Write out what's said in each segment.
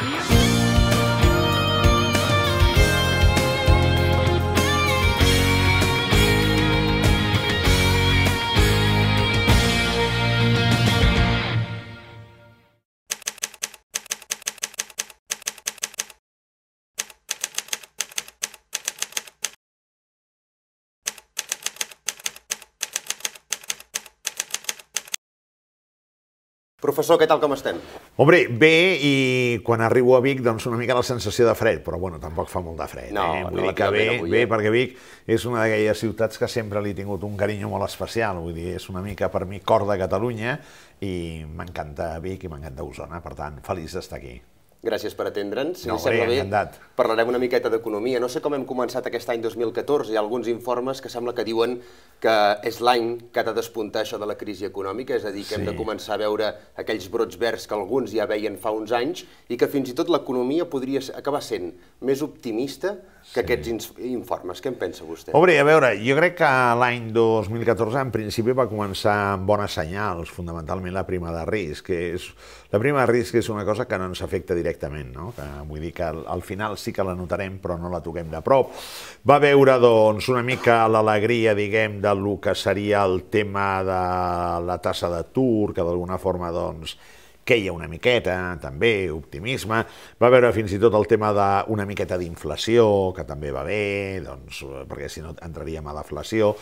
Bye. Professor, què tal com estem? Hombre, bé, i quan arribo a Vic, doncs una mica la sensació de fred, però bueno, tampoc fa molt de fred. No, eh? vull dir que bé, no bé, perquè Vic és una d'aquelles ciutats que sempre li he tingut un carinyo molt especial, vull dir, és una mica per mi cor de Catalunya i m'encanta Vic i m'encanta Osona, per tant, feliç d'estar aquí. Gràcies per atendre'ns. no, sembla bé, encantat. parlarem una miqueta d'economia. No sé com hem començat aquest any 2014. Hi ha alguns informes que sembla que diuen que és l'any que ha de despuntar això de la crisi econòmica, és a dir, que sí. hem de començar a veure aquells brots verds que alguns ja veien fa uns anys i que fins i tot l'economia podria acabar sent més optimista que aquests informes. Què en pensa vostè? Obre, a veure, jo crec que l'any 2014 en principi va començar amb bones senyals, fonamentalment la prima de risc, que és, la prima de risc és una cosa que no ens afecta directament, no? que vull dir que al, al final sí que la notarem però no la toquem de prop. Va veure doncs una mica l'alegria, diguem, del que seria el tema de la tassa d'atur, que d'alguna forma doncs, queia una miqueta, també, optimisme. Va veure fins i tot el tema d'una miqueta d'inflació, que també va bé, doncs, perquè si no entraríem a deflació.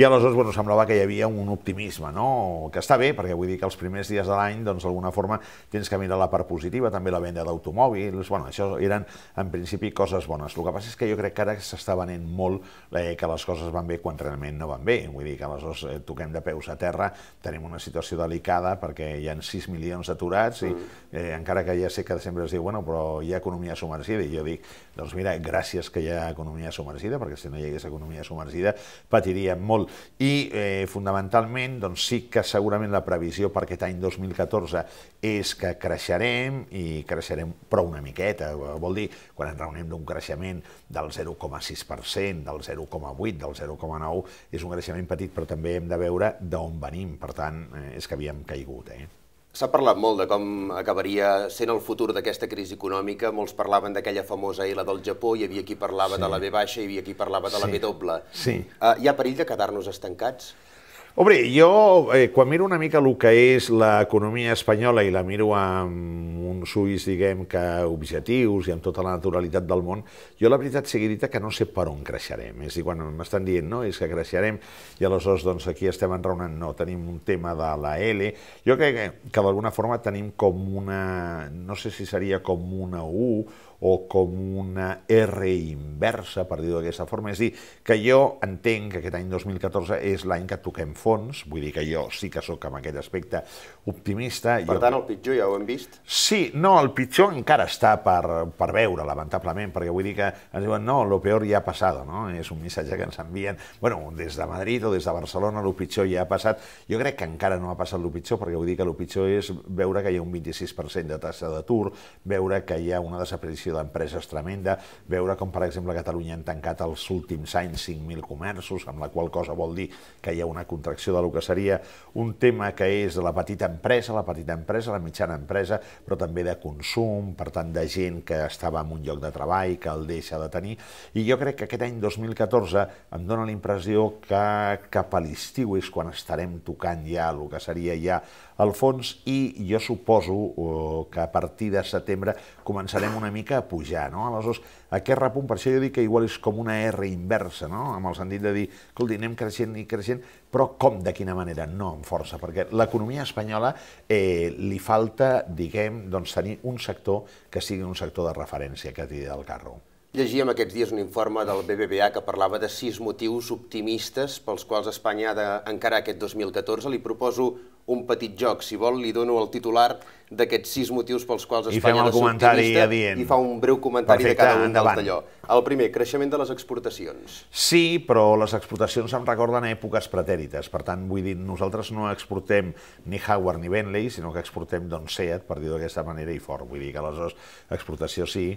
I aleshores, bueno, semblava que hi havia un optimisme, no? Que està bé, perquè vull dir que els primers dies de l'any, doncs, d'alguna forma, tens que mirar la part positiva, també la venda d'automòbils, bueno, això eren, en principi, coses bones. El que passa és que jo crec que ara s'està venent molt eh, que les coses van bé quan realment no van bé. Vull dir que aleshores eh, toquem de peus a terra, tenim una situació delicada perquè hi ha 6 milions d'aturats aturats, i mm. eh, encara que ja sé que sempre es diu, bueno, però hi ha economia submergida, i jo dic, doncs mira, gràcies que hi ha economia submergida, perquè si no hi hagués economia submergida patiríem molt. I eh, fonamentalment, doncs sí que segurament la previsió per aquest any 2014 és que creixerem, i creixerem però una miqueta, vol dir, quan ens reunim d'un creixement del 0,6%, del 0,8%, del 0,9%, és un creixement petit, però també hem de veure d'on venim, per tant, eh, és que havíem caigut. Eh? S'ha parlat molt de com acabaria sent el futur d'aquesta crisi econòmica. Molts parlaven d'aquella famosa L del Japó, hi havia qui parlava sí. de la B baixa, hi havia qui parlava de la B doble. Sí. Uh, hi ha perill de quedar-nos estancats? Obre, jo eh, quan miro una mica el que és l'economia espanyola i la miro amb uns ulls, diguem, que objectius i amb tota la naturalitat del món, jo la veritat sigui dita que no sé per on creixerem. És a dir, quan m'estan dient, no, és que creixerem i aleshores doncs, aquí estem enraonant, no, tenim un tema de la L. Jo crec que, que d'alguna forma tenim com una, no sé si seria com una U o com una R inversa, per dir-ho d'aquesta forma. És dir, que jo entenc que aquest any 2014 és l'any que toquem fons, vull dir que jo sí que sóc amb aquest aspecte optimista. Per jo... tant, el pitjor ja ho hem vist? Sí, no, el pitjor encara està per, per veure, lamentablement, perquè vull dir que ens diuen, no, lo peor ja ha passat, no? És un missatge que ens envien, bueno, des de Madrid o des de Barcelona, lo pitjor ja ha passat. Jo crec que encara no ha passat lo pitjor, perquè vull dir que lo pitjor és veure que hi ha un 26% de taxa d'atur, veure que hi ha una desaparició consolidació d'empreses tremenda, veure com, per exemple, a Catalunya han tancat els últims anys 5.000 comerços, amb la qual cosa vol dir que hi ha una contracció de lo que seria un tema que és de la petita empresa, la petita empresa, la mitjana empresa, però també de consum, per tant, de gent que estava en un lloc de treball, que el deixa de tenir, i jo crec que aquest any 2014 em dóna la impressió que cap a l'estiu és quan estarem tocant ja el que seria ja fons i jo suposo eh, que a partir de setembre començarem una mica a pujar, no? Aleshores, aquest repunt, per això jo dic que igual és com una R inversa, no? Amb el sentit de dir, escolti, anem creixent i creixent, però com, de quina manera? No amb força, perquè l'economia espanyola eh, li falta, diguem, doncs, tenir un sector que sigui un sector de referència, que tiri del carro. Llegíem aquests dies un informe del BBVA que parlava de sis motius optimistes pels quals Espanya ha d'encarar aquest 2014. Li proposo un petit joc. Si vol, li dono el titular d'aquests sis motius pels quals Espanya ha optimista adient. i fa un breu comentari Perfecte, de cada un dels d'allò. El primer, creixement de les exportacions. Sí, però les exportacions em recorden a èpoques pretèrites. Per tant, vull dir, nosaltres no exportem ni Howard ni Bentley, sinó que exportem Don Seat, per dir d'aquesta manera, i fort. Vull dir que aleshores exportació sí,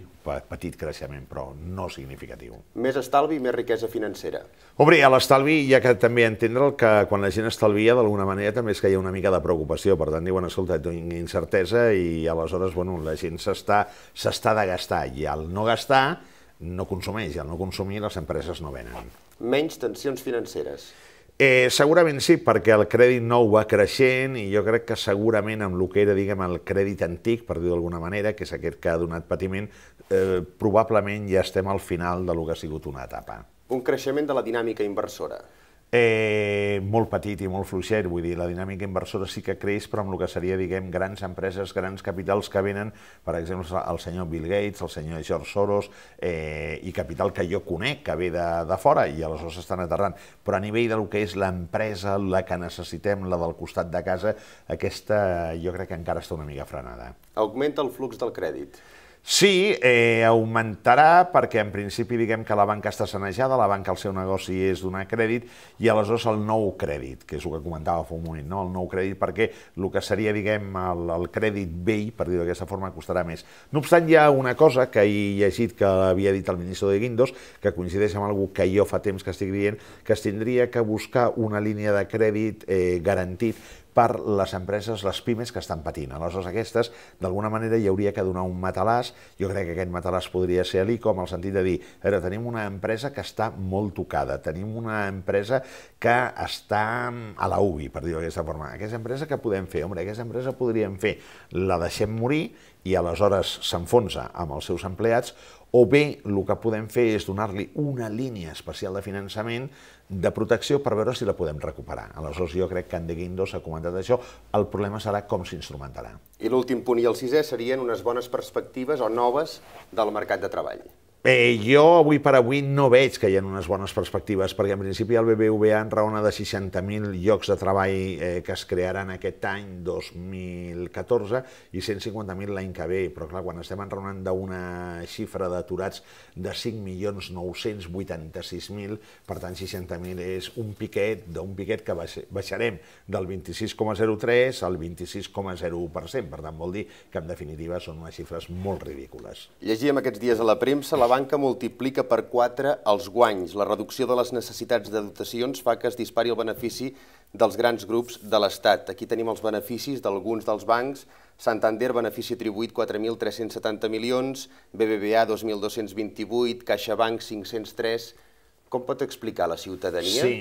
petit creixement, però no significatiu. Més estalvi i més riquesa financera. Obre, a l'estalvi hi ha que també entendre que quan la gent estalvia, d'alguna manera també és que hi ha una mica de preocupació. Per tant, diuen, escolta, incertesa pobresa i aleshores bueno, la gent s'està de gastar i al no gastar no consumeix, i al no consumir les empreses no venen. Menys tensions financeres. Eh, segurament sí, perquè el crèdit nou va creixent i jo crec que segurament amb el que era diguem, el crèdit antic, per dir d'alguna manera, que és aquest que ha donat patiment, eh, probablement ja estem al final de lo que ha sigut una etapa. Un creixement de la dinàmica inversora eh, molt petit i molt fluixet, vull dir, la dinàmica inversora sí que creix, però amb el que seria, diguem, grans empreses, grans capitals que venen, per exemple, el senyor Bill Gates, el senyor George Soros, eh, i capital que jo conec, que ve de, de fora, i aleshores estan aterrant. Però a nivell del que és l'empresa, la que necessitem, la del costat de casa, aquesta jo crec que encara està una mica frenada. Augmenta el flux del crèdit. Sí, eh, augmentarà perquè en principi diguem que la banca està sanejada, la banca el seu negoci és donar crèdit i aleshores el nou crèdit, que és el que comentava fa un moment, no? el nou crèdit perquè el que seria diguem el, el crèdit vell, per dir-ho d'aquesta forma, costarà més. No obstant, hi ha una cosa que he llegit que havia dit el ministre de Guindos, que coincideix amb algú que jo fa temps que estic dient, que es tindria que buscar una línia de crèdit eh, garantit per les empreses, les pimes que estan patint. Aleshores, aquestes, d'alguna manera, hi hauria que donar un matalàs. Jo crec que aquest matalàs podria ser l'ICO, en el sentit de dir, a veure, tenim una empresa que està molt tocada, tenim una empresa que està a la UBI, per dir-ho d'aquesta forma. Aquesta empresa que podem fer? Home, aquesta empresa podríem fer, la deixem morir i aleshores s'enfonsa amb els seus empleats o bé el que podem fer és donar-li una línia especial de finançament de protecció per veure si la podem recuperar. Aleshores, jo crec que en De Guindos ha comentat això, el problema serà com s'instrumentarà. I l'últim punt i el sisè serien unes bones perspectives o noves del mercat de treball. Eh, jo avui per avui no veig que hi ha unes bones perspectives, perquè en principi el BBVA en raona de 60.000 llocs de treball eh, que es crearan aquest any 2014 i 150.000 l'any que ve, però clar, quan estem enraonant d'una xifra d'aturats de 5.986.000, per tant 60.000 és un piquet d'un piquet que baixarem del 26,03 al 26,01%, per tant vol dir que en definitiva són unes xifres molt ridícules. Llegíem aquests dies a la premsa la banca multiplica per 4 els guanys. La reducció de les necessitats de dotacions fa que es dispari el benefici dels grans grups de l'Estat. Aquí tenim els beneficis d'alguns dels bancs. Santander, benefici atribuït 4.370 milions, BBVA 2.228, CaixaBank 503. Com pot explicar la ciutadania? Sí,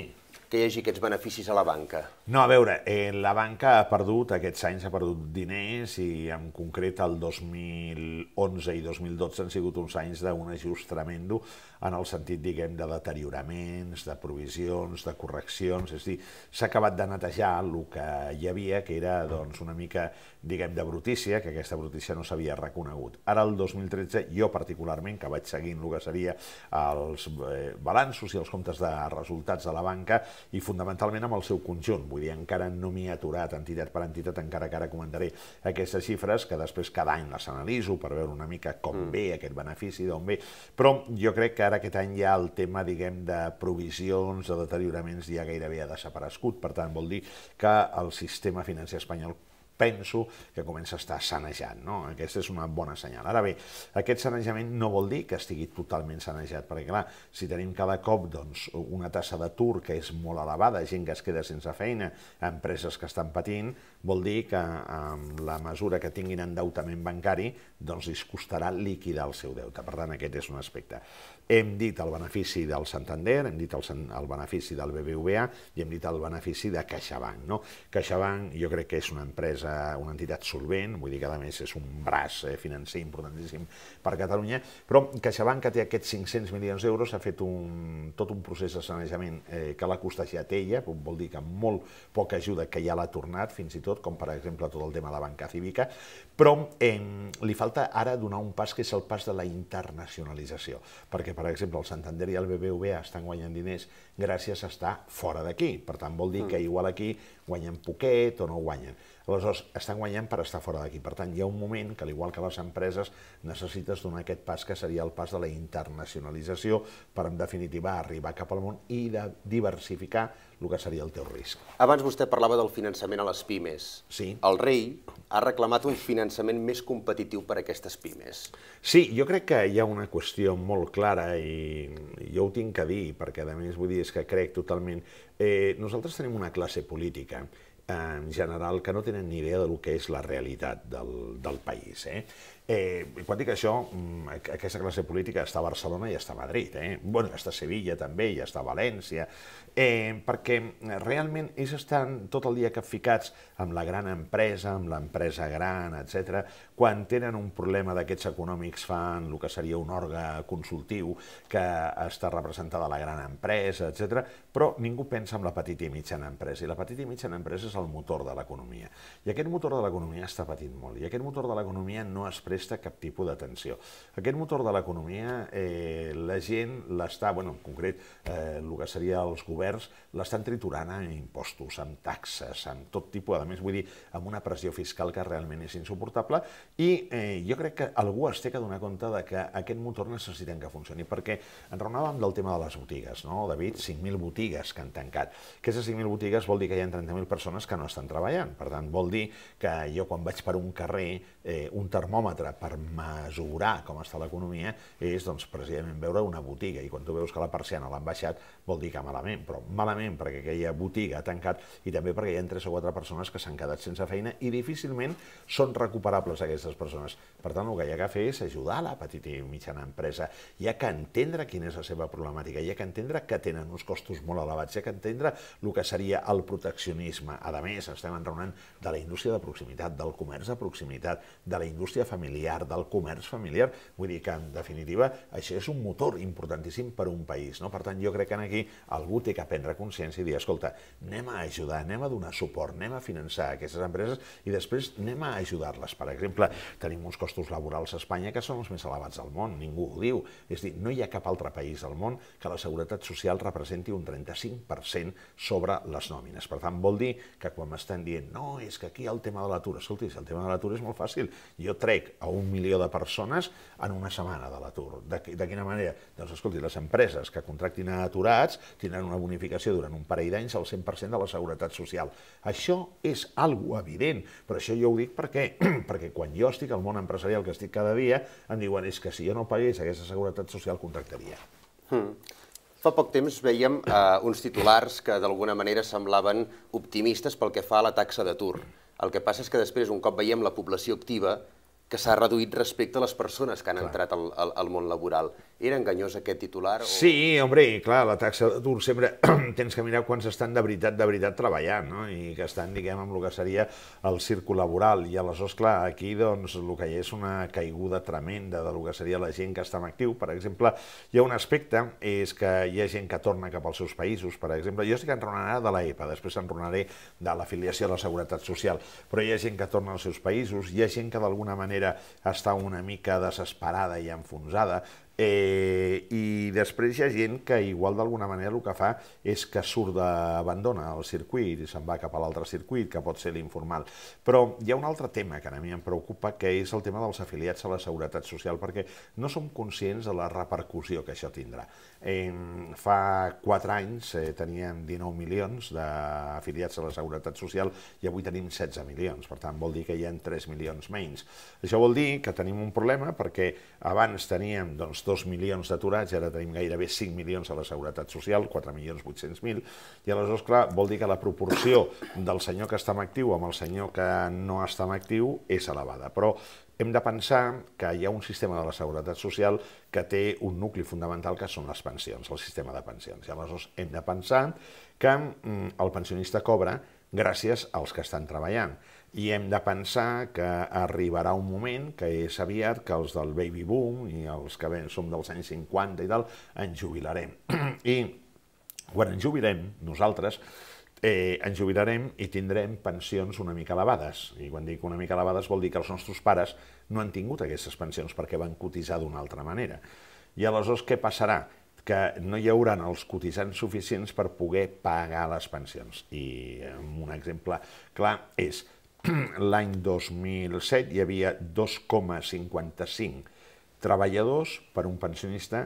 que hi hagi aquests beneficis a la banca? No, a veure, eh, la banca ha perdut, aquests anys ha perdut diners i en concret el 2011 i 2012 han sigut uns anys d'un ajust tremendo en el sentit, diguem, de deterioraments, de provisions, de correccions, és a dir, s'ha acabat de netejar el que hi havia, que era doncs, una mica, diguem, de brutícia, que aquesta brutícia no s'havia reconegut. Ara, el 2013, jo particularment, que vaig seguint el que seria els eh, balanços i els comptes de resultats de la banca, i fonamentalment amb el seu conjunt. Vull dir, encara no m'hi he aturat entitat per entitat, encara que ara comentaré aquestes xifres, que després cada any les analiso per veure una mica com mm. ve aquest benefici, d'on ve. Però jo crec que ara aquest any ja el tema, diguem, de provisions, de deterioraments, ja gairebé ha desaparegut. Per tant, vol dir que el sistema financer espanyol penso que comença a estar sanejat. No? Aquesta és una bona senyal. Ara bé, aquest sanejament no vol dir que estigui totalment sanejat, perquè clar, si tenim cada cop doncs, una tassa d'atur que és molt elevada, gent que es queda sense feina, empreses que estan patint, vol dir que amb la mesura que tinguin endeutament bancari doncs els costarà liquidar el seu deute. Per tant, aquest és un aspecte. Hem dit el benefici del Santander, hem dit el, el benefici del BBVA i hem dit el benefici de CaixaBank. No? CaixaBank jo crec que és una empresa una entitat solvent, vull dir que a més és un braç eh, financer importantíssim per Catalunya, però CaixaBank que té aquests 500 milions d'euros ha fet un, tot un procés de sanejament eh, que l'ha costejat ella, vol dir que amb molt poca ajuda que ja l'ha tornat, fins i tot, com per exemple tot el tema de la banca cívica, però eh, li falta ara donar un pas que és el pas de la internacionalització, perquè per exemple el Santander i el BBVA estan guanyant diners gràcies a estar fora d'aquí, per tant vol dir que mm. igual aquí guanyen poquet o no guanyen. Aleshores, estan guanyant per estar fora d'aquí. Per tant, hi ha un moment que, igual que les empreses, necessites donar aquest pas que seria el pas de la internacionalització per, en definitiva, arribar cap al món i de diversificar el que seria el teu risc. Abans vostè parlava del finançament a les pimes. Sí. El rei ha reclamat un finançament més competitiu per a aquestes pimes. Sí, jo crec que hi ha una qüestió molt clara i jo ho tinc que dir, perquè a més vull dir és que crec totalment... Eh, nosaltres tenim una classe política eh, en general que no tenen ni idea del que és la realitat del, del país. Eh? Eh, quan dic això, mm, aquesta classe política està a Barcelona i està a Madrid, eh? bueno, està a Sevilla també i està a València, eh, perquè realment ells estan tot el dia capficats amb la gran empresa, amb l'empresa gran, etc. quan tenen un problema d'aquests econòmics fan el que seria un orga consultiu que està representada la gran empresa, etc. però ningú pensa en la petita i mitjana empresa, i la petita i mitjana empresa és el motor de l'economia. I aquest motor de l'economia està patint molt, i aquest motor de l'economia no presta presta cap tipus d'atenció. Aquest motor de l'economia, eh, la gent l'està, bueno, en concret, eh, el que seria els governs, l'estan triturant amb impostos, amb taxes, amb tot tipus, a més, vull dir, amb una pressió fiscal que realment és insuportable i eh, jo crec que algú es té que donar compte de que aquest motor necessitem que funcioni, perquè raonàvem del tema de les botigues, no, David? 5.000 botigues que han tancat. Aquestes 5.000 botigues vol dir que hi ha 30.000 persones que no estan treballant, per tant, vol dir que jo quan vaig per un carrer, eh, un termòmetre veure per mesurar com està l'economia és doncs, precisament veure una botiga i quan tu veus que la persiana l'han baixat vol dir que malament, però malament perquè aquella botiga ha tancat i també perquè hi ha tres o quatre persones que s'han quedat sense feina i difícilment són recuperables aquestes persones. Per tant, el que hi ha que fer és ajudar la petita i mitjana empresa. Hi ha que entendre quina és la seva problemàtica, hi ha que entendre que tenen uns costos molt elevats, hi ha que entendre el que seria el proteccionisme. A més, estem enraonant de la indústria de proximitat, del comerç de proximitat, de la indústria familiar, del comerç familiar. Vull dir que, en definitiva, això és un motor importantíssim per a un país. No? Per tant, jo crec que en aquí algú té que prendre consciència i dir, escolta, anem a ajudar, anem a donar suport, anem a finançar aquestes empreses i després anem a ajudar-les. Per exemple, tenim uns costos laborals a Espanya que són els més elevats del món, ningú ho diu. És dir, no hi ha cap altre país del món que la seguretat social representi un 35% sobre les nòmines. Per tant, vol dir que quan m'estan dient no, és que aquí el tema de l'atur, escolti, el tema de l'atur és molt fàcil. Jo trec a un milió de persones en una setmana de l'atur. De, de quina manera? Doncs, escolti, les empreses que contractin a aturar jubilats tindran una bonificació durant un parell d'anys al 100% de la seguretat social. Això és algo evident, però això jo ho dic perquè, perquè quan jo estic al món empresarial que estic cada dia, em diuen és que si jo no pagués aquesta seguretat social contractaria. Hmm. Fa poc temps veiem eh, uns titulars que d'alguna manera semblaven optimistes pel que fa a la taxa d'atur. El que passa és que després, un cop veiem la població activa, que s'ha reduït respecte a les persones que han clar. entrat al, al, al món laboral. Era enganyós aquest titular? O... Sí, home, i clar, la taxa d'atur sempre tens que mirar quants estan de veritat, de veritat treballant, no? i que estan, diguem, amb el que seria el círcul laboral. I aleshores, clar, aquí doncs, el que hi és una caiguda tremenda del que seria la gent que està en actiu. Per exemple, hi ha un aspecte, és que hi ha gent que torna cap als seus països, per exemple. Jo estic enronarà de l'EPA, després enronaré de l'afiliació a la Seguretat Social, però hi ha gent que torna als seus països, hi ha gent que d'alguna manera manera està una mica desesperada i enfonsada, Eh, I després hi ha gent que igual d'alguna manera el que fa és que surt d'abandona el circuit i se'n va cap a l'altre circuit, que pot ser l'informal. Però hi ha un altre tema que a mi em preocupa, que és el tema dels afiliats a la Seguretat Social, perquè no som conscients de la repercussió que això tindrà. Eh, fa 4 anys eh, teníem 19 milions d'afiliats a la Seguretat Social i avui tenim 16 milions, per tant vol dir que hi ha 3 milions menys. Això vol dir que tenim un problema perquè abans teníem doncs, 2 milions d'aturats, ara tenim gairebé 5 milions a la Seguretat Social, 4 milions mil, i aleshores, clar, vol dir que la proporció del senyor que està en actiu amb el senyor que no està en actiu és elevada. Però hem de pensar que hi ha un sistema de la seguretat social que té un nucli fundamental que són les pensions, el sistema de pensions. I aleshores hem de pensar que mm, el pensionista cobra gràcies als que estan treballant i hem de pensar que arribarà un moment, que és aviat, que els del baby boom i els que ben som dels anys 50 i tal, ens jubilarem. I quan ens jubilem, nosaltres, eh, ens jubilarem i tindrem pensions una mica elevades. I quan dic una mica elevades vol dir que els nostres pares no han tingut aquestes pensions perquè van cotitzar d'una altra manera. I aleshores què passarà? que no hi haurà els cotitzants suficients per poder pagar les pensions. I eh, un exemple clar és l'any 2007 hi havia 2,55 treballadors per un pensionista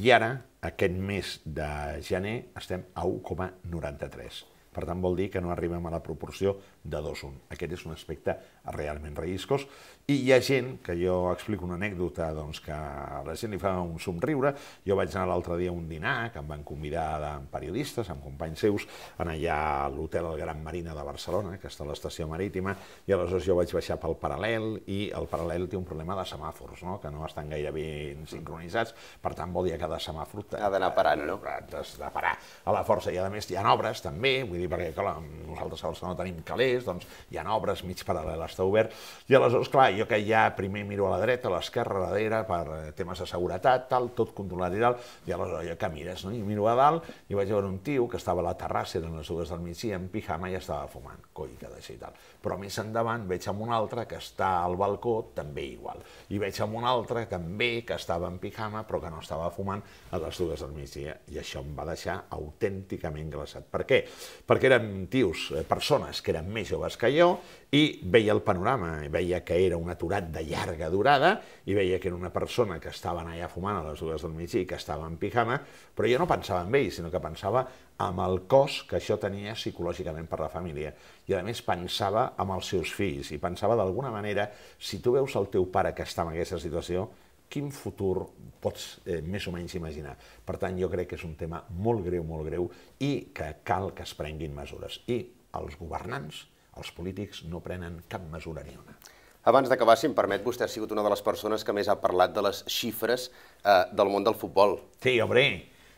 i ara, aquest mes de gener, estem a 1,93. Per tant, vol dir que no arribem a la proporció de 2-1. Aquest és un aspecte realment relliscós i hi ha gent, que jo explico una anècdota, doncs, que a la gent li fa un somriure. Jo vaig anar l'altre dia a un dinar, que em van convidar amb periodistes, amb companys seus, en allà a l'hotel Gran Marina de Barcelona, que està a l'estació marítima, i aleshores jo vaig baixar pel paral·lel, i el paral·lel té un problema de semàfors, no? que no estan gaire ben sincronitzats, per tant vol dir que cada semàfor... Ha d'anar parant, no? Has de parar a la força, i a més hi ha obres també, vull dir, perquè clar, nosaltres a Barcelona tenim calés, doncs hi ha obres mig paral·lel, està obert, i aleshores, clar, clar, jo que ja primer miro a la dreta, a l'esquerra, a darrere, per eh, temes de seguretat, tal, tot controlat i tal, i aleshores ja que mires, no? I miro a dalt i vaig veure un tio que estava a la terrassa, eren les dues del migdia, en pijama i estava fumant, coi, que d'això i tal. Però més endavant veig amb un altre que està al balcó, també igual. I veig amb un altre també que estava en pijama però que no estava fumant a les dues del migdia. I això em va deixar autènticament glaçat. Per què? Perquè eren tios, eh, persones que eren més joves que jo, i veia el panorama, veia que era un aturat de llarga durada i veia que era una persona que estava allà fumant a les dues del migdia i que estava en pijama, però jo no pensava en ell, sinó que pensava amb el cos que això tenia psicològicament per la família. I a més pensava amb els seus fills i pensava d'alguna manera, si tu veus el teu pare que està en aquesta situació, quin futur pots eh, més o menys imaginar. Per tant, jo crec que és un tema molt greu, molt greu, i que cal que es prenguin mesures. I els governants els polítics no prenen cap mesura ni una. Abans d'acabar, si em permet, vostè ha sigut una de les persones que més ha parlat de les xifres eh, del món del futbol. Sí, obre.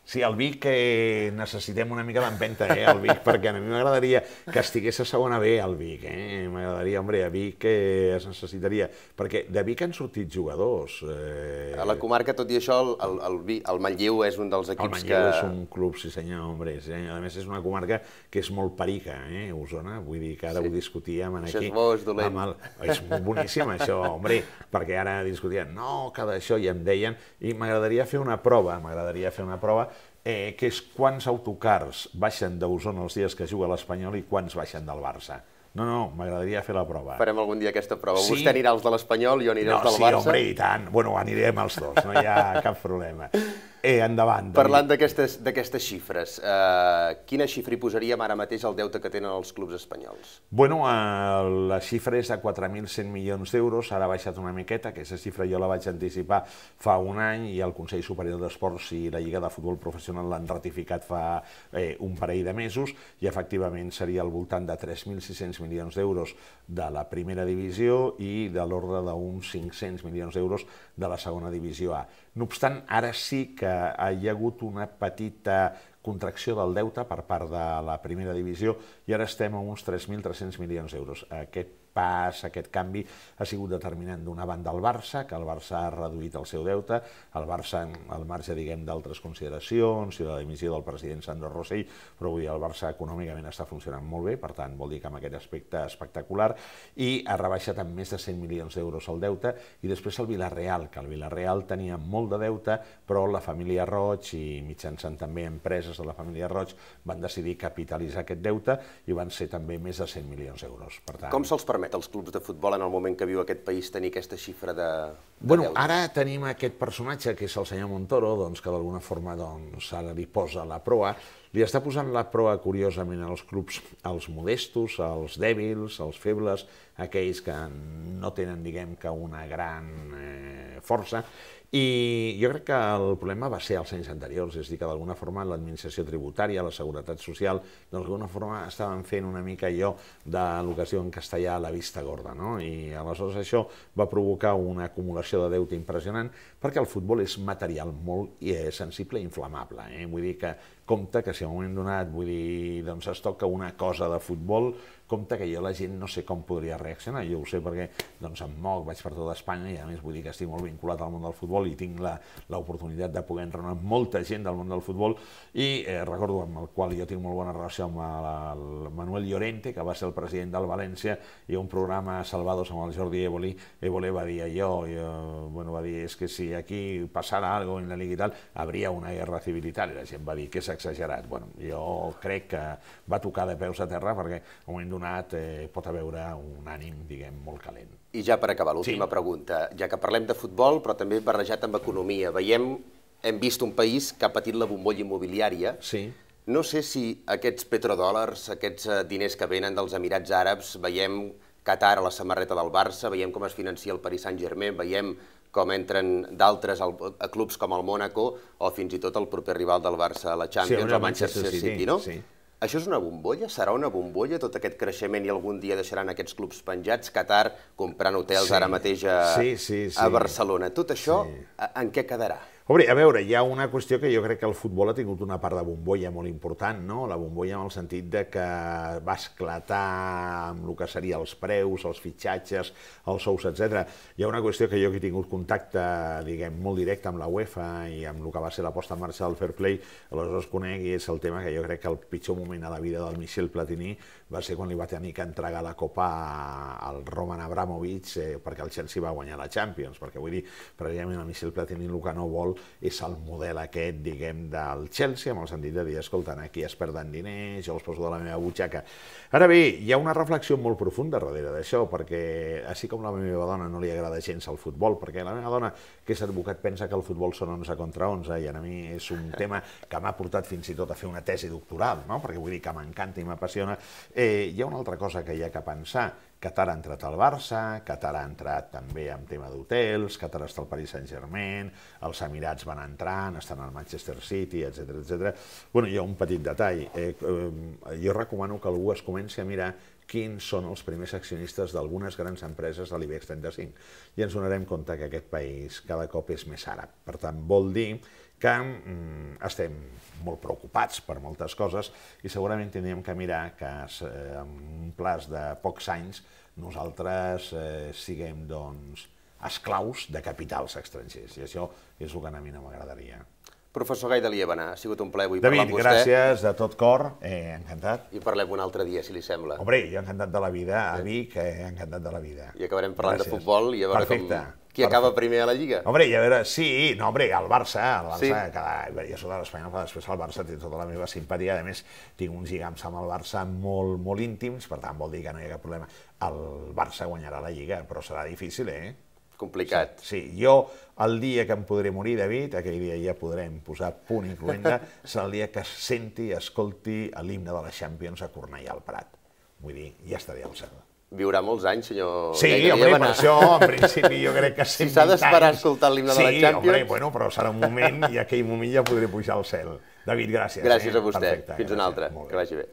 Sí, el Vic eh, necessitem una mica d'empenta, eh, el Vic, perquè a mi m'agradaria que estigués a segona B el Vic, eh? M'agradaria, hombre, a Vic eh, es necessitaria, perquè de Vic han sortit jugadors. Eh... A la comarca, tot i això, el, el, el, Vic, el Manlleu és un dels equips que... El Manlleu que... és un club, sí senyor, hombre, sí, eh. a més és una comarca que és molt perica, eh, Osona, vull dir que ara sí. ho discutíem aquí. Això és bo, és dolent. El... És boníssim això, hombre, perquè ara discutien, no, cada això, i em deien, i m'agradaria fer una prova, m'agradaria fer una prova eh, que és quants autocars baixen d'Osona els dies que juga l'Espanyol i quants baixen del Barça. No, no, m'agradaria fer la prova. Farem algun dia aquesta prova. Sí. Vostè anirà als de l'Espanyol, i jo aniré no, als del sí, Barça. No, sí, home, i tant. Bueno, anirem els dos, no hi ha cap problema. Eh, endavant. Parlant d'aquestes xifres, eh, quina xifra hi posaríem ara mateix al deute que tenen els clubs espanyols? Bueno, eh, la xifra és de 4.100 milions d'euros, ara ha baixat una miqueta, aquesta xifra jo la vaig anticipar fa un any i el Consell Superior d'Esports i la Lliga de Futbol Professional l'han ratificat fa eh, un parell de mesos i efectivament seria al voltant de 3.600 milions d'euros de la primera divisió i de l'ordre d'uns 500 milions d'euros de la segona divisió A. No obstant, ara sí que hi ha hagut una petita contracció del deute per part de la primera divisió i ara estem a uns 3.300 milions d'euros. Aquest pas, aquest canvi, ha sigut determinant d'una banda el Barça, que el Barça ha reduït el seu deute, el Barça al marge, diguem, d'altres consideracions, i de la dimissió del president Sandro Rossell, però avui el Barça econòmicament està funcionant molt bé, per tant, vol dir que amb aquest aspecte espectacular, i ha rebaixat amb més de 100 milions d'euros el deute, i després el Villarreal, que el Villarreal tenia molt de deute, però la família Roig i mitjançant també empreses de la família Roig van decidir capitalitzar aquest deute i van ser també més de 100 milions d'euros. Per tant, Com se'ls permet permet als clubs de futbol en el moment que viu aquest país tenir aquesta xifra de... de bueno, ara tenim aquest personatge que és el senyor Montoro, doncs, que d'alguna forma doncs, ara li posa la proa, li està posant la proa curiosament als clubs, als modestos, als dèbils, als febles, aquells que no tenen, diguem, que una gran eh, força, i jo crec que el problema va ser als anys anteriors, és a dir, que d'alguna forma l'administració tributària, la seguretat social, doncs d'alguna forma estaven fent una mica allò de l'ocasió en castellà a la vista gorda, no? I aleshores això va provocar una acumulació de deute impressionant perquè el futbol és material molt eh, sensible i inflamable, eh? Vull dir que compte que si a un moment donat, vull dir, doncs es toca una cosa de futbol, compte que jo la gent no sé com podria reaccionar, jo ho sé perquè doncs em moc, vaig per tot Espanya i a més vull dir que estic molt vinculat al món del futbol futbol i tinc l'oportunitat de poder entrenar amb molta gent del món del futbol i eh, recordo amb el qual jo tinc molt bona relació amb el, el Manuel Llorente, que va ser el president del València, i un programa Salvados amb el Jordi Évoli, Évoli va dir allò, jo, eh, bueno, va dir, és es que si aquí passara algo en la Liga i tal, habria una guerra civil i tal, i la gent va dir que és exagerat. Bueno, jo crec que va tocar de peus a terra perquè a un moment donat eh, pot haver un ànim, diguem, molt calent. I ja per acabar, l'última sí. pregunta, ja que parlem de futbol, però també barrejat amb economia. Veiem, hem vist un país que ha patit la bombolla immobiliària. Sí. No sé si aquests petrodòlars, aquests eh, diners que venen dels Emirats Àrabs, veiem Qatar a la samarreta del Barça, veiem com es financia el Paris Saint-Germain, veiem com entren d'altres a clubs com el Mónaco o fins i tot el proper rival del Barça a la Champions, sí, el Manchester City, City no? Sí. Això és una bombolla? Serà una bombolla tot aquest creixement i algun dia deixaran aquests clubs penjats, Qatar comprant hotels sí, ara mateix a, sí, sí, sí. a Barcelona? Tot això sí. en què quedarà? Obre, a veure, hi ha una qüestió que jo crec que el futbol ha tingut una part de bombolla molt important, no? La bombolla en el sentit de que va esclatar amb el que seria els preus, els fitxatges, els sous, etc. Hi ha una qüestió que jo que he tingut contacte, diguem, molt directe amb la UEFA i amb el que va ser la posta en marxa del Fair Play, aleshores conec i és el tema que jo crec que el pitjor moment a la vida del Michel Platini va ser quan li va tenir que entregar la copa al Roman Abramovich eh, perquè el Chelsea va guanyar la Champions, perquè vull dir, precisament a Michel Platini el que no vol és el model aquest, diguem, del Chelsea, amb el sentit de dir, escolta, aquí es perden diners, jo els poso de la meva butxaca. Ara bé, hi ha una reflexió molt profunda darrere d'això, perquè així com la meva dona no li agrada gens el futbol, perquè la meva dona, que és advocat, pensa que el futbol són 11 contra 11, i a mi és un tema que m'ha portat fins i tot a fer una tesi doctoral, no? perquè vull dir que m'encanta i m'apassiona, Eh, hi ha una altra cosa que hi ha que pensar. Qatar ha entrat al Barça, Qatar ha entrat també en tema d'hotels, Qatar està al Paris Saint-Germain, els Emirats van entrant, estan al Manchester City, etc etc. Bueno, hi ha un petit detall. Eh, eh, jo recomano que algú es comenci a mirar quins són els primers accionistes d'algunes grans empreses de l'IBEX 35. I ens donarem compte que aquest país cada cop és més àrab. Per tant, vol dir que mm, estem molt preocupats per moltes coses i segurament tindríem que mirar que eh, en un plaç de pocs anys nosaltres eh, siguem doncs, esclaus de capitals estrangers. I això és el que a mi no m'agradaria. Professor Gai de Liebana, ha sigut un plaer avui David, parlar amb vostè. David, gràcies de tot cor, eh, encantat. I parlem un altre dia, si li sembla. Hombre, jo encantat de la vida, a Vic, eh, encantat de la vida. I acabarem parlant gràcies. de futbol i a veure Perfecte. com, qui acaba primer a la Lliga. Hombre, i a veure, sí, no, hombre, el Barça, el Barça, sí. cada, jo soc de l'Espanyol, però després el Barça té tota la meva simpatia, a més, tinc uns lligams amb el Barça molt, molt íntims, per tant, vol dir que no hi ha cap problema. El Barça guanyarà la Lliga, però serà difícil, eh? complicat. Sí, sí, jo el dia que em podré morir, David, aquell dia ja podrem posar punt i cluenda, serà el dia que senti escolti l'himne de la Champions a Cornellà al Prat. Vull dir, ja estaré al cel. Viurà molts anys, senyor Sí, Gaire, home, per això, en principi, jo crec que 120 si s'ha d'esperar escoltar l'himne sí, de la Champions... Sí, home, bueno, però serà un moment i aquell moment ja podré pujar al cel. David, gràcies. Gràcies eh? a vostè. Perfecte, Fins gràcies. una altra. Que vagi bé.